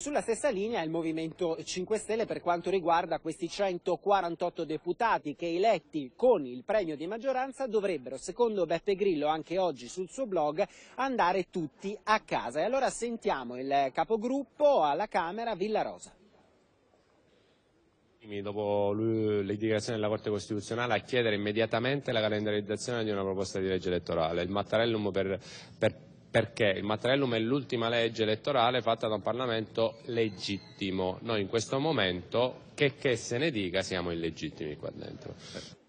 Sulla stessa linea il Movimento 5 Stelle per quanto riguarda questi 148 deputati che eletti con il premio di maggioranza dovrebbero, secondo Beppe Grillo anche oggi sul suo blog, andare tutti a casa. E allora sentiamo il capogruppo alla Camera Villarosa. Dopo lui, le dichiarazioni della Corte Costituzionale a chiedere immediatamente la calendarizzazione di una proposta di legge elettorale. Il Mattarellum per, per perché il Mattarellum è l'ultima legge elettorale fatta da un Parlamento legittimo. Noi in questo momento, che, che se ne dica, siamo illegittimi qua dentro.